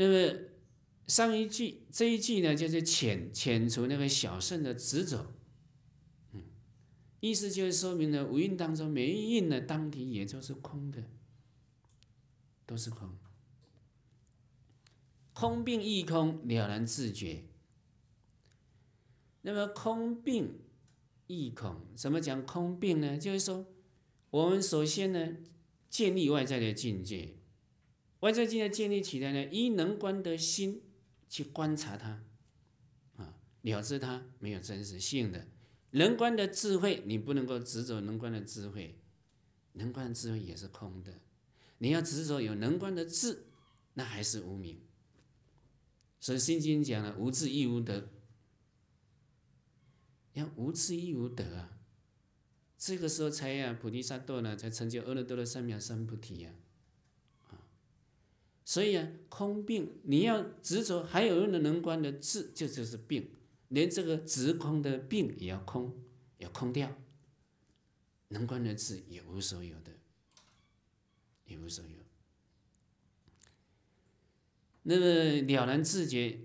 那么上一句这一句呢，就是遣遣除那个小圣的执着，嗯，意思就是说明呢五蕴当中每一蕴呢，当体也就是空的，都是空，空病亦空了然自觉。那么空病亦空怎么讲空病呢？就是说我们首先呢建立外在的境界。外在境界建立起来呢，依能观的心去观察它，啊，了知它没有真实性的。能观的智慧，你不能够执着能观的智慧，能观智慧也是空的。你要执着有能观的智，那还是无明。所以《心经》讲了，无智亦无德，要无智亦无德啊。这个时候才呀，菩提萨埵呢，才成就阿耨多罗三藐三菩提呀。所以啊，空病你要执着，还有用的能观的智，就就是病，连这个执空的病也要空，要空掉。能观的智也无所有的，也无所有。那么了然自觉，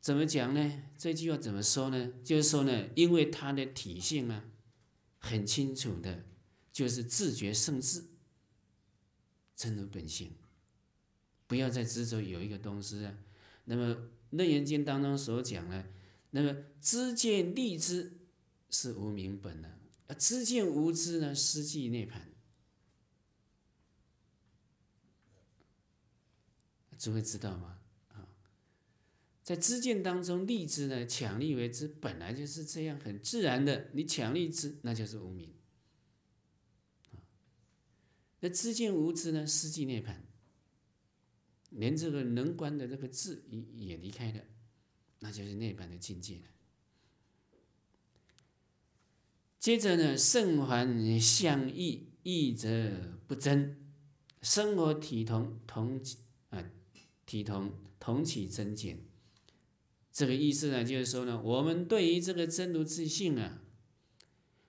怎么讲呢？这句话怎么说呢？就是说呢，因为它的体性啊，很清楚的，就是自觉胜智，真如本性。不要再执着有一个东西啊。那么《楞严经》当中所讲呢，那么知见立知是无明本呢？啊，知见无知呢，失记涅盘，诸位会知道吗？啊，在知见当中立知呢，强力为知，本来就是这样很自然的。你强力知，那就是无明。那知见无知呢，失记涅盘。连这个能观的这个智也也离开了，那就是那般的境界了。接着呢，圣凡相异，异则不争，生活体同，同啊，体同同起增减。这个意思呢，就是说呢，我们对于这个真如自性啊，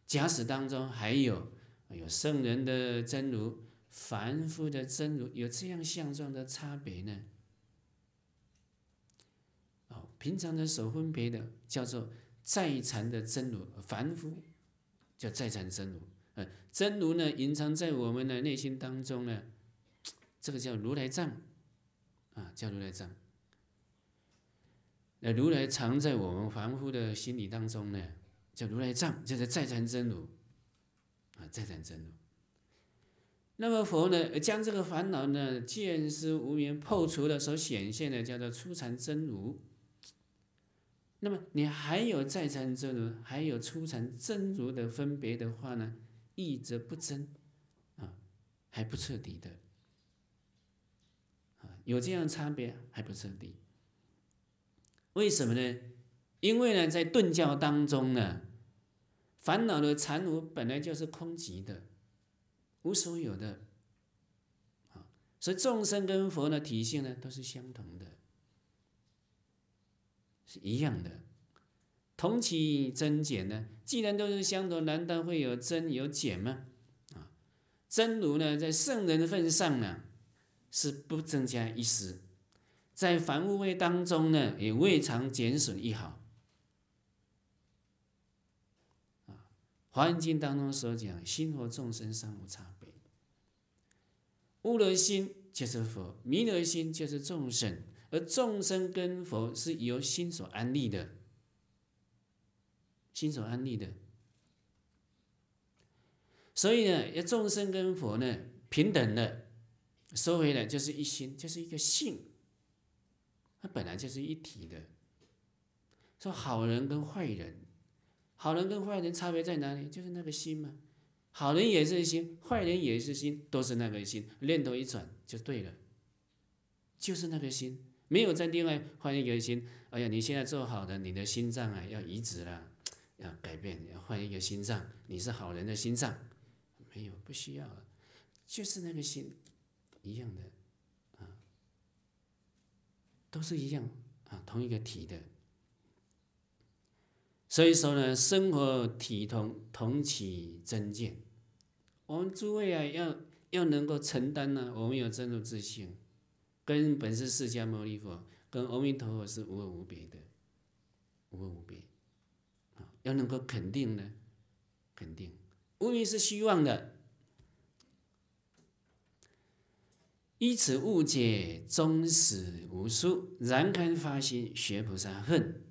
假使当中还有有圣人的真如。凡夫的真如有这样相状的差别呢？哦，平常的手分别的叫做在禅的真如，凡夫叫在禅真如。哎，真如呢隐藏在我们的内心当中呢，这个叫如来藏啊，叫如来藏。那如来藏在我们凡夫的心理当中呢，叫如来藏，就是在禅真如啊，在禅真如。那么佛呢，将这个烦恼呢，见思无明破除了，所显现的叫做初禅真如。那么你还有再禅真如，还有初禅真如的分别的话呢，一直不真啊，还不彻底的啊，有这样差别还不彻底。为什么呢？因为呢，在顿教当中呢，烦恼的禅如本来就是空寂的。无所有的，啊，所以众生跟佛的体性呢都是相同的，是一样的，同其增减呢。既然都是相同，难道会有增有减吗？啊，真如呢，在圣人的份上呢，是不增加一丝；在凡物位当中呢，也未尝减损一毫。《华严经》当中所讲，心和众生尚无差别。悟了心就是佛，迷了心就是众生。而众生跟佛是由心所安立的，心所安立的。所以呢，要众生跟佛呢平等的，说回来就是一心，就是一个性，它本来就是一体的。说好人跟坏人。好人跟坏人差别在哪里？就是那个心嘛。好人也是心，坏人也是心，都是那个心。念头一转就对了，就是那个心，没有在另外换一个心。哎呀，你现在做好的，你的心脏啊要移植了，要改变，要换一个心脏。你是好人的心脏，没有不需要了，就是那个心一样的啊，都是一样啊，同一个体的。所以说呢，生活体同同起真见，我们诸位啊，要要能够承担呢。我们有这种自信，跟本师释迦牟尼佛、跟阿弥陀佛是无二无别的，无二无别啊！要能够肯定呢，肯定，无一是虚妄的。依此误解，终始无数，然堪发心学菩萨恨。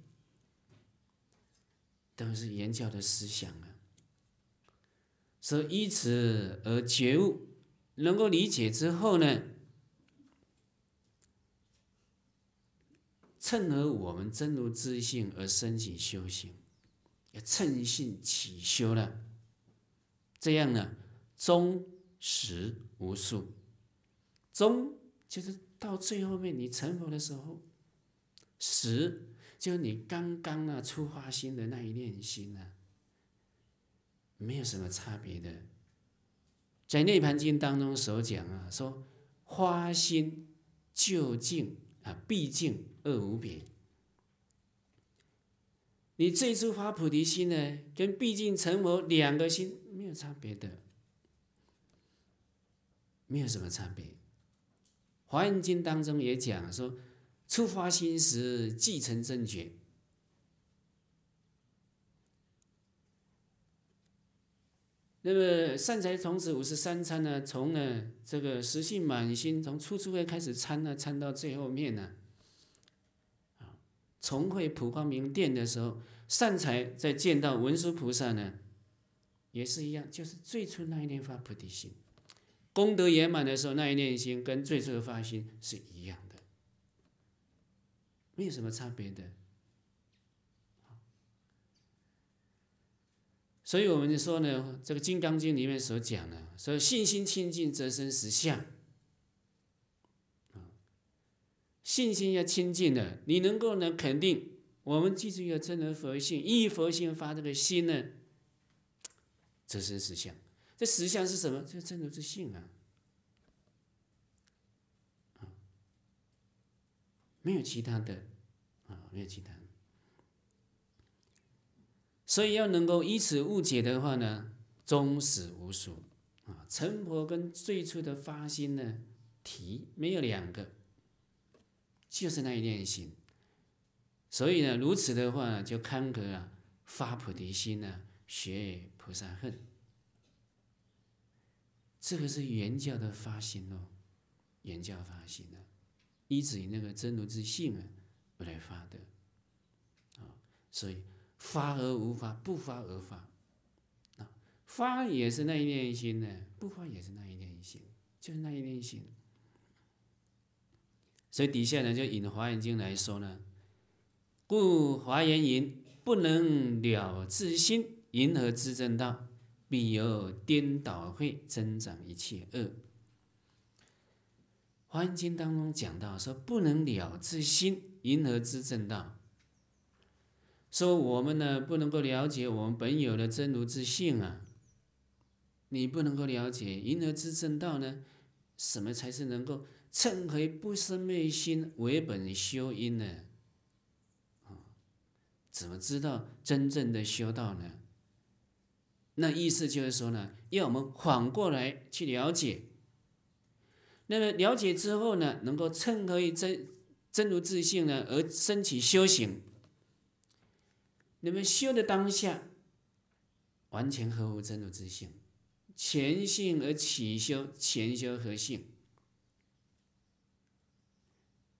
那是言教的思想啊，所以依此而觉悟，能够理解之后呢，趁而我们真如自性而升起修行，要趁性起修了。这样呢，终实无数，终就是到最后面你成佛的时候，实。就你刚刚啊，出发心的那一念心呢，没有什么差别的。在《涅盘经》当中所讲啊，说花心究竟啊，毕竟二无别。你最初发菩提心呢，跟毕竟成佛两个心没有差别的，没有什么差别。《华严经》当中也讲说。初发心时继承正觉，那么善财从子五十三参呢？从呢这个实性满心，从初出会开始参呢，参到最后面呢，啊，重回普光明殿的时候，善财在见到文殊菩萨呢，也是一样，就是最初那一念发菩提心，功德圆满的时候那一念心，跟最初的发心是一样。没有什么差别的，所以我们就说呢，这个《金刚经》里面所讲的，说信心清净则生实相。信心要清净的，你能够呢肯定，我们记住要真如佛性，一佛性发这个心呢，则生实相。这实相是什么？这真如之性啊。没有其他的啊，没有其他。所以要能够以此误解的话呢，终始无数啊。成佛跟最初的发心呢，提没有两个，就是那一念心。所以呢，如此的话呢，就看啊，发菩提心呢，学菩萨恨，这个是原教的发心哦，原教发心啊。依止那个真如之性啊，来发的啊，所以发而无发，不发而发啊，发也是那一念心呢，不发也是那一念心，就是那一念心。所以底下呢，就引华严经来说呢，故华严云：不能了自心，迎合自正道，必有颠倒会增长一切恶。华严经》当中讲到说：“不能了知心，因何知正道？”说我们呢不能够了解我们本有的真如之性啊！你不能够了解“因何知正道”呢？什么才是能够“趁黑不生昧心”为本修因呢？啊，怎么知道真正的修道呢？那意思就是说呢，要我们反过来去了解。那么了解之后呢，能够称可以真真如自性呢，而升起修行。那么修的当下，完全合乎真如自性，全性而起修，全修合性。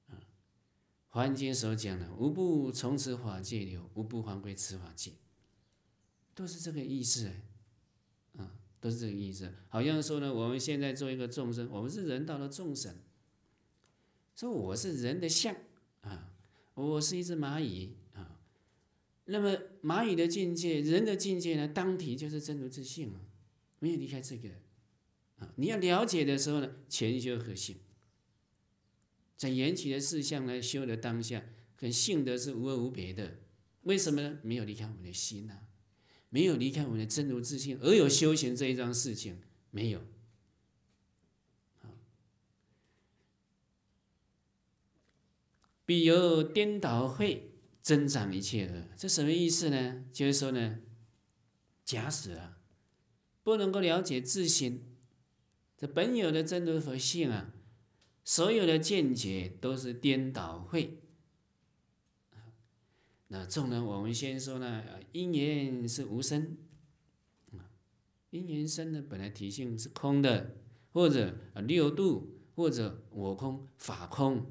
啊，黄金所讲的，无不从此法界流，无不还归此法界，都是这个意思都是这个意思，好像说呢，我们现在做一个众生，我们是人道的众生，说我是人的相啊，我是一只蚂蚁啊。那么蚂蚁的境界，人的境界呢，当体就是真如自性啊，没有离开这个啊。你要了解的时候呢，全修和性，在缘起的事项来修的当下跟性德是无二无别的，为什么呢？没有离开我们的心呐。没有离开我们的真如自信，而有修行这一桩事情，没有。比如颠倒会增长一切恶，这什么意思呢？就是说呢，假使啊，不能够了解自心，这本有的真如佛性啊，所有的见解都是颠倒会那众人，我们先说呢，啊，因缘是无生，啊，因缘生呢，本来体性是空的，或者啊，六度或者我空法空，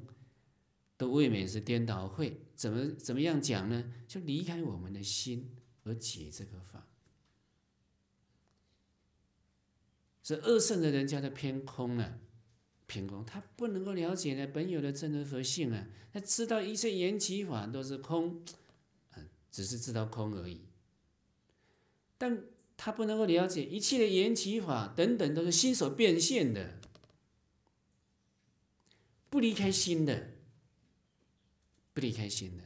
都未免是颠倒会。怎么怎么样讲呢？就离开我们的心而解这个法。这二圣的人家的偏空啊，偏空，他不能够了解呢本有的真的佛性啊，他知道一切缘起法都是空。只是知道空而已，但他不能够了解一切的缘起法等等都是心所变现的，不离开心的，不离开心的，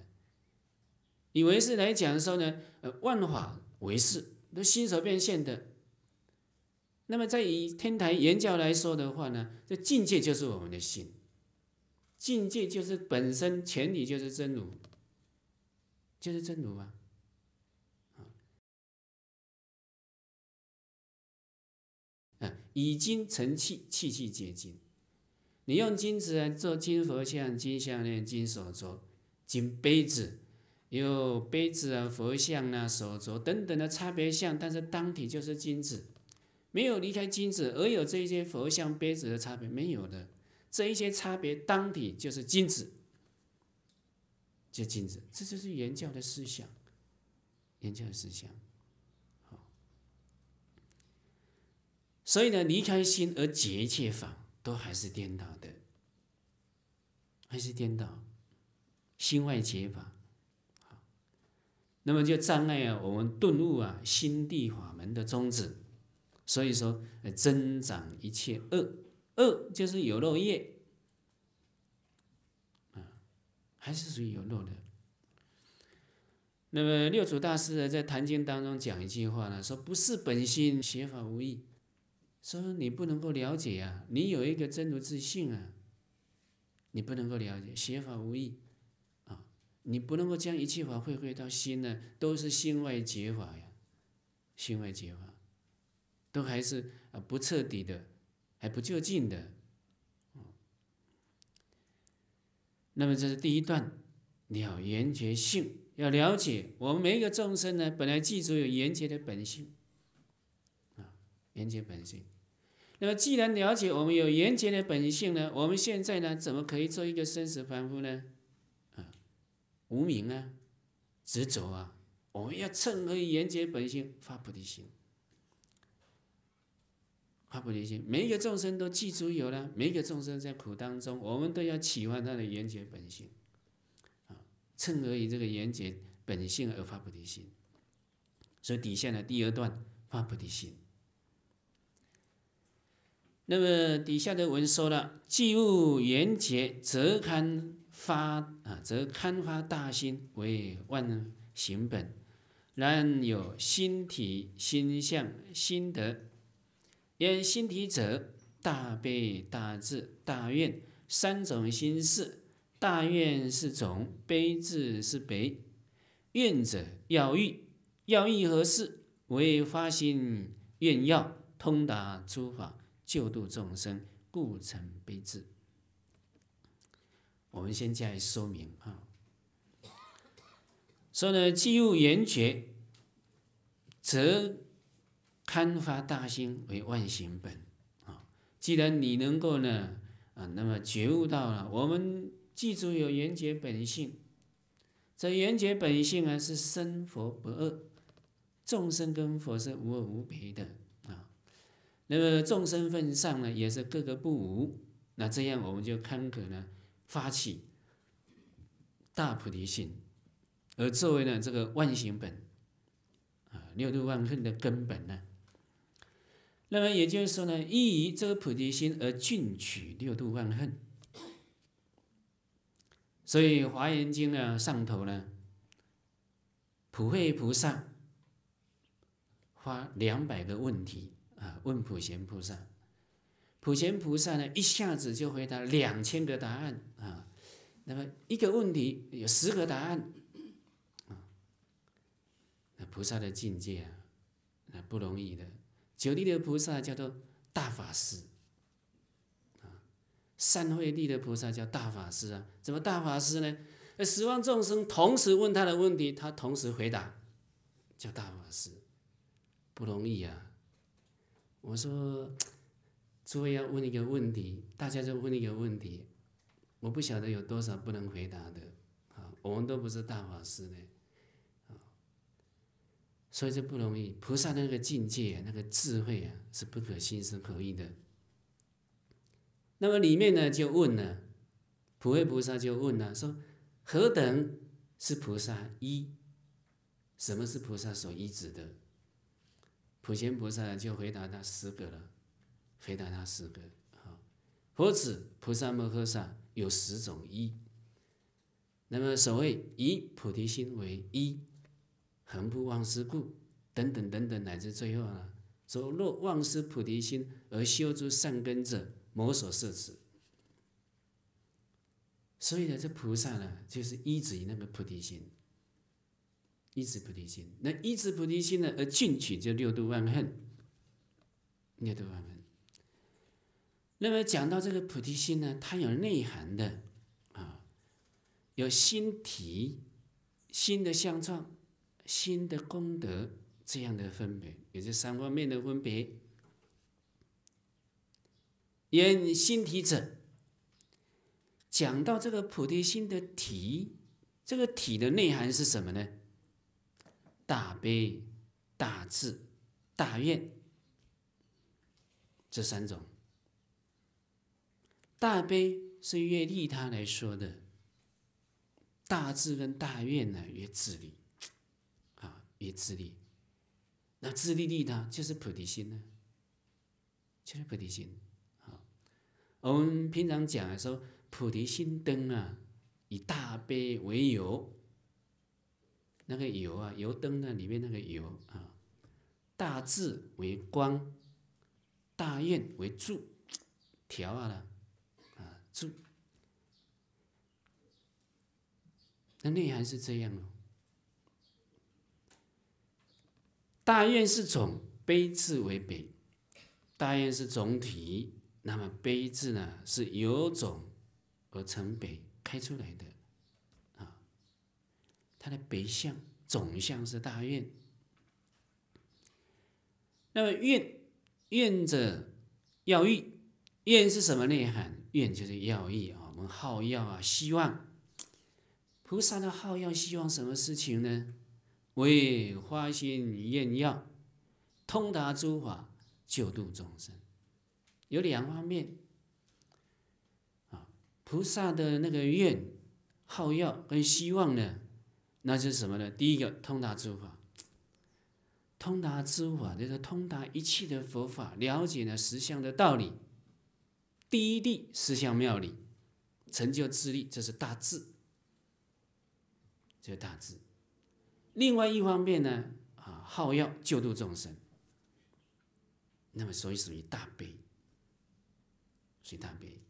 以为是来讲的时候呢，呃，万法为事都心所变现的。那么在以天台言教来说的话呢，这境界就是我们的心，境界就是本身，前提就是真如。就是真如啊，啊，以金成器，器器皆金。你用金子来做金佛像、金项链、金手镯、金杯子，有杯子啊、佛像啊、手镯等等的差别相，但是当体就是金子，没有离开金子而有这些佛像、杯子的差别，没有的。这一些差别当体就是金子。就禁止，这就是原教的思想，原教的思想。好，所以呢，离开心而结一切法，都还是颠倒的，还是颠倒，心外结法。好，那么就障碍啊，我们顿悟啊，心地法门的宗旨。所以说，增长一切恶，恶就是有漏业。还是属于有漏的。那么六祖大师呢，在《坛经》当中讲一句话呢，说：“不是本心，邪法无益。”说你不能够了解呀，你有一个真如自信啊，你不能够了解，邪法无益啊，你不能够将一切法会会到心呢，都是心外结法呀，心外结法，都还是啊不彻底的，还不究竟的。那么这是第一段，了缘觉性要了解，我们每一个众生呢，本来具足有缘觉的本性，啊，缘觉本性。那么既然了解我们有缘觉的本性呢，我们现在呢，怎么可以做一个生死凡夫呢？啊，无名啊，执着啊，我们要趁和缘觉本性发菩提心。发菩提心，每一个众生都具足有了。每一个众生在苦当中，我们都要启发他的缘觉本性，啊，趁而以这个缘觉本性而发菩提心。所以底下的第二段发菩提心。那么底下的文说了：既悟缘觉，则堪发啊，则堪发大心为万行本，然有心体、心相、心得言心体者，大悲、大智、大愿三种心事。大愿是种，悲智是悲。愿者，要欲；要欲何事？为发心愿要，通达诸法，救度众生，故成悲智。我们先加以说明啊。说呢，既入圆觉，则堪发大心为万行本啊！既然你能够呢啊，那么觉悟到了，我们记住有缘觉本性，这缘觉本性啊是生佛不二，众生跟佛是无二无别的啊。那么众生份上呢，也是各个不无。那这样我们就堪可呢发起大菩提心，而作为呢这个万行本啊，六度万恨的根本呢。那么也就是说呢，依于这个菩提心而进取六度万恨。所以《华严经》呢上头呢，普慧菩萨发两百个问题啊，问普贤菩萨，普贤菩萨呢一下子就回答两千个答案啊。那么一个问题有十个答案啊，那菩萨的境界啊，那不容易的。九地的菩萨叫做大法师，啊，善慧地的菩萨叫大法师啊，怎么大法师呢？十万众生同时问他的问题，他同时回答，叫大法师，不容易啊。我说，诸位要问一个问题，大家就问一个问题，我不晓得有多少不能回答的，啊，我们都不是大法师呢。所以这不容易，菩萨那个境界、那个智慧啊，是不可心生口意的。那么里面呢，就问了，普慧菩萨就问了，说何等是菩萨一？什么是菩萨所依指的？普贤菩萨就回答他十个了，回答他十个。好，佛子、菩萨、摩诃萨有十种一。那么所谓以菩提心为一。恒不忘失故，等等等等，乃至最后啊，走若忘失菩提心而修诸善根者，莫所摄之。所以呢，这菩萨呢，就是依止那个菩提心，依止菩提心，那依止菩提心呢，而进取就六度万恨，六度万恨。那么讲到这个菩提心呢，它有内涵的啊，有心体，心的相创，心的功德这样的分别，也就三方面的分别。言心体者，讲到这个菩提心的体，这个体的内涵是什么呢？大悲、大智、大愿这三种。大悲是越利他来说的，大智跟大愿呢，越自理。也自利，那自利利他就是菩提心呢，就是菩提心。啊，我们平常讲的说菩提心灯啊，以大悲为油，那个油啊，油灯呢里面那个油啊，大智为光，大愿为柱，条啊了，啊柱，那内涵是这样哦，大愿是总，悲字为本。大愿是总体，那么悲字呢是由总而成北开出来的，啊，它的北向总向是大愿，那么愿愿者要欲，愿是什么内涵？愿就是要义啊，我们好要啊，希望，菩萨的好要希望什么事情呢？为花心愿药，通达诸法，救度众生，有两方面。啊，菩萨的那个愿、好药跟希望呢，那是什么呢？第一个，通达诸法。通达诸法就是通达一切的佛法，了解了实相的道理，第一谛实相妙理，成就自力，这是大智。这是大智。另外一方面呢，啊，好药救度众生，那么所以属于大悲，属大悲。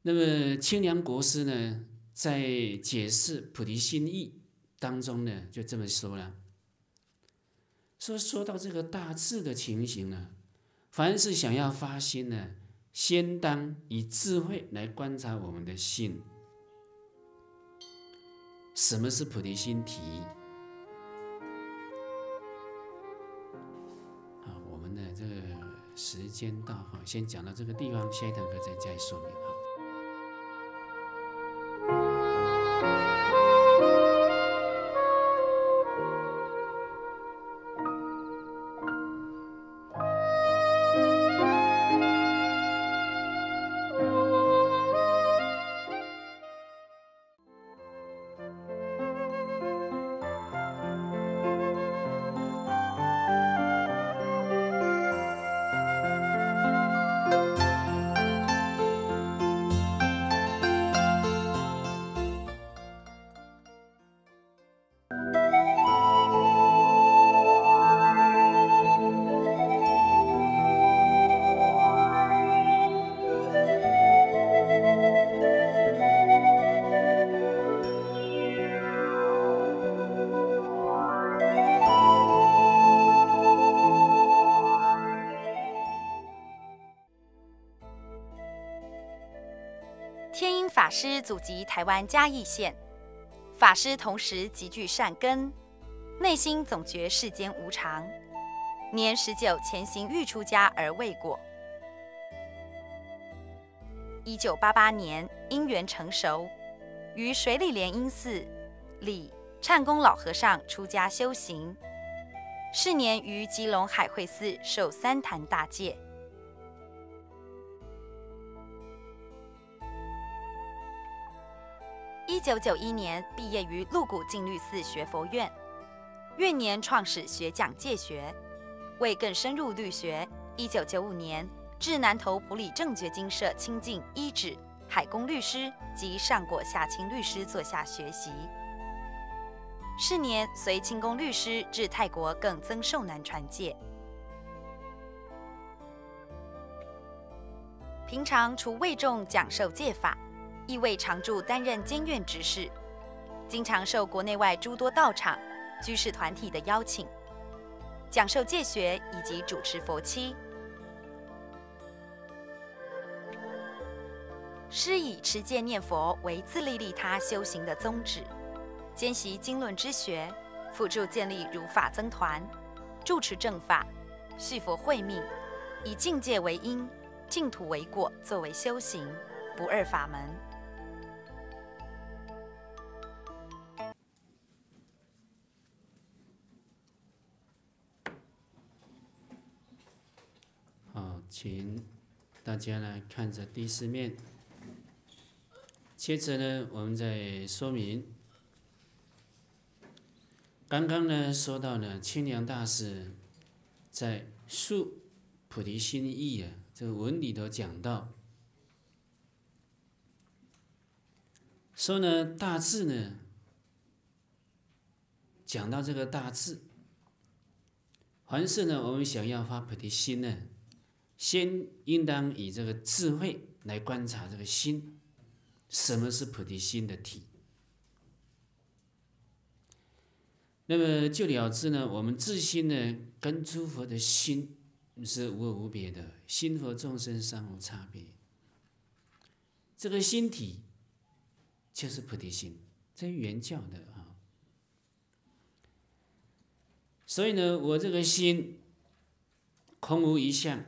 那么清凉国师呢，在解释菩提心意当中呢，就这么说了，说说到这个大智的情形呢，凡是想要发心呢，先当以智慧来观察我们的心。什么是菩提心体？啊，我们的这个时间到，哈，先讲到这个地方，下一堂课再再说明。师祖籍台湾嘉义县，法师同时极具善根，内心总觉世间无常，年十九潜行欲出家而未果。一九八八年因缘成熟，于水里莲音寺里忏公老和尚出家修行，是年于基隆海会寺受三坛大戒。一九九一年毕业于鹿谷净律寺学佛院，院年创始学讲戒学，为更深入律学。一九九五年至南投普里正觉经社清净一指海公律师及上果下清律师座下学习。是年随清宫律师至泰国更增寿南传戒。平常除为众讲授戒法。亦为常住担任监院执事，经常受国内外诸多道场、居士团体的邀请，讲授戒学以及主持佛七。师以持戒念佛为自利利他修行的宗旨，兼习经论之学，辅助建立如法僧团，住持正法，续佛慧命，以境界为因，净土为果，作为修行不二法门。请大家呢看着第四面。接着呢，我们再说明。刚刚呢，说到呢，清凉大师在述菩提心义啊，这个文里头讲到，说呢，大智呢，讲到这个大智，凡是呢，我们想要发菩提心呢。先应当以这个智慧来观察这个心，什么是菩提心的体？那么就了知呢，我们自心呢跟诸佛的心是无二无别的，心和众生尚无差别。这个心体就是菩提心，真原教的啊。所以呢，我这个心空无一相。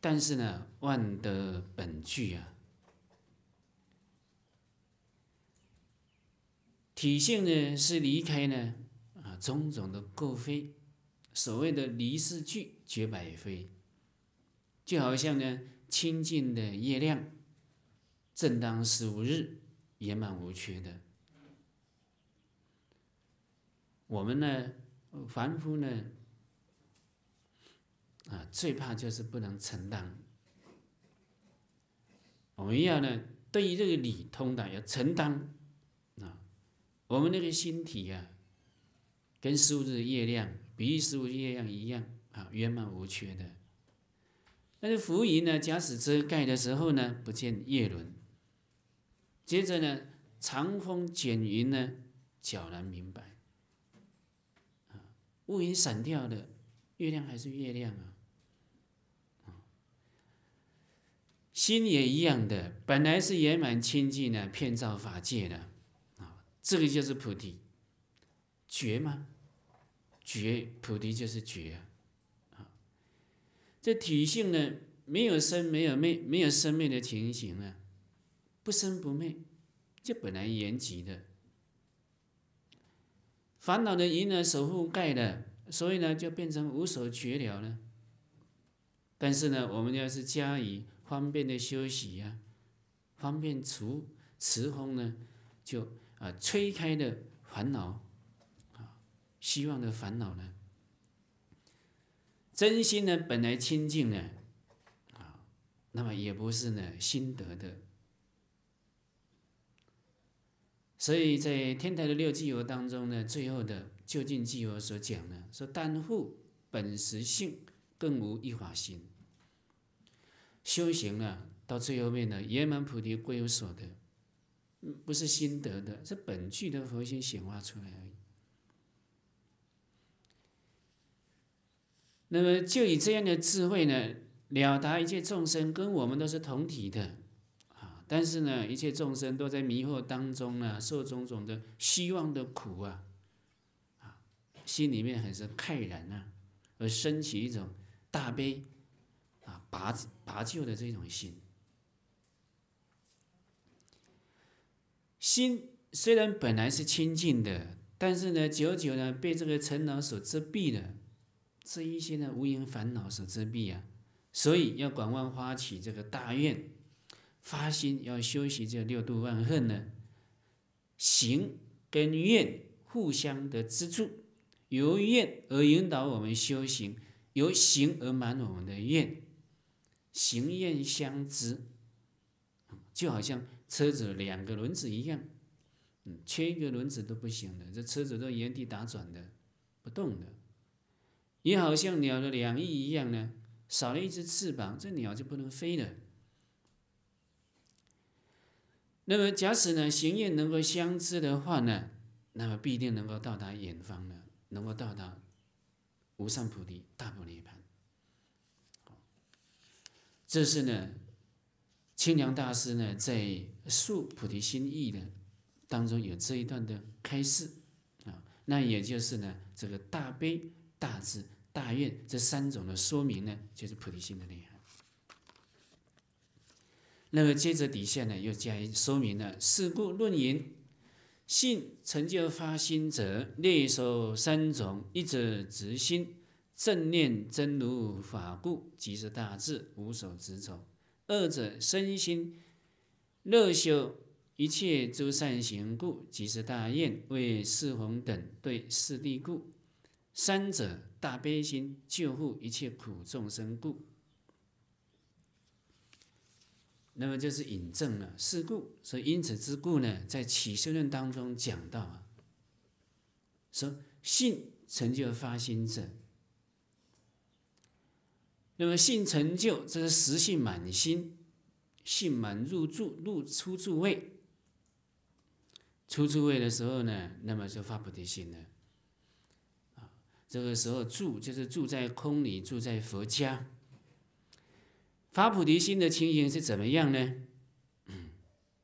但是呢，万德本具啊，体现呢是离开呢啊种种的垢非，所谓的离世具绝百非，就好像呢清净的月亮，正当十五日圆满无缺的。我们呢凡夫呢？啊，最怕就是不能承担。我们要呢，对于这个理通的要承担啊。我们那个心体呀，跟十五日月亮，比喻十五日月亮一样啊，圆满无缺的。但是浮云呢，假使遮盖的时候呢，不见月轮。接着呢，长风卷云呢，悄然明白。啊，乌云散掉的月亮还是月亮啊。心也一样的，本来是圆满清净的，偏造法界的，啊，这个就是菩提，绝吗？绝，菩提就是绝。啊，这体性呢，没有生，没有灭，没有生灭的情形啊，不生不灭，就本来原寂的。烦恼的云呢，守护盖的，所以呢，就变成无所觉了呢。但是呢，我们要是加以方便的休息呀，方便除持空呢，就啊吹开的烦恼啊，希望的烦恼呢，真心呢本来清净呢啊，那么也不是呢心得的，所以在天台的六即游当中呢，最后的究竟即游所讲呢，说单护本实性，更无一法心。修行了到最后面呢，圆满菩提各有所得，不是心得的，是本具的佛心显化出来而已。那么就以这样的智慧呢，了达一切众生跟我们都是同体的啊，但是呢，一切众生都在迷惑当中呢，受种种的希望的苦啊，啊，心里面很是慨然啊，而升起一种大悲。拔拔旧的这种心，心虽然本来是清净的，但是呢，久久呢被这个尘劳所遮蔽了，这一些呢无因烦恼所遮蔽啊，所以要广望发起这个大愿，发心要修习这六度万恨呢，行跟愿互相的资助，由愿而引导我们修行，由行而满我们的愿。形雁相知，就好像车子两个轮子一样，嗯，缺一个轮子都不行的，这车子都原地打转的，不动的。也好像鸟的两翼一样呢，少了一只翅膀，这鸟就不能飞了。那么假使呢，行雁能够相知的话呢，那么必定能够到达远方的，能够到达无上菩提大宝涅槃。这是呢，清凉大师呢在述菩提心意》的当中有这一段的开示啊，那也就是呢这个大悲、大智、大愿这三种的说明呢，就是菩提心的内涵。那么接着底下呢又加以说明了，是故论言，信成就发心者，列受三种，一者执心。正念真如法故，即是大智，无所执着；二者身心乐修一切诸善行故，即是大愿，为四弘等对四地故；三者大悲心救护一切苦众生故。那么就是引证了是故，所以因此之故呢，在起修论当中讲到啊，说信成就发心者。那么，性成就这是实性满心，性满入住入出住位，出住位的时候呢，那么就发菩提心了。啊，这个时候住就是住在空里，住在佛家。发菩提心的情形是怎么样呢？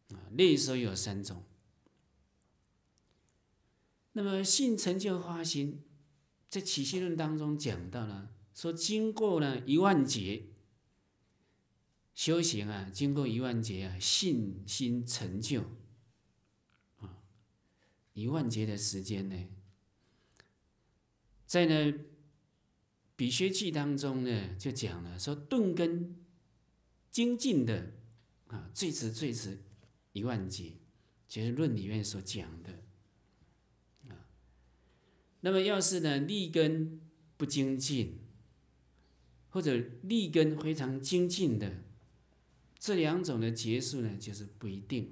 啊，那时候有三种。那么，性成就发心，在起心论当中讲到了。说经过呢一万劫修行啊，经过一万劫啊信心成就啊，一万劫的时间呢，在呢《比学记》当中呢就讲了说顿根精进的啊最迟最迟一万劫，就是《论里面所讲的啊。那么要是呢立根不精进。或者力根非常精进的这两种的结束呢，就是不一定。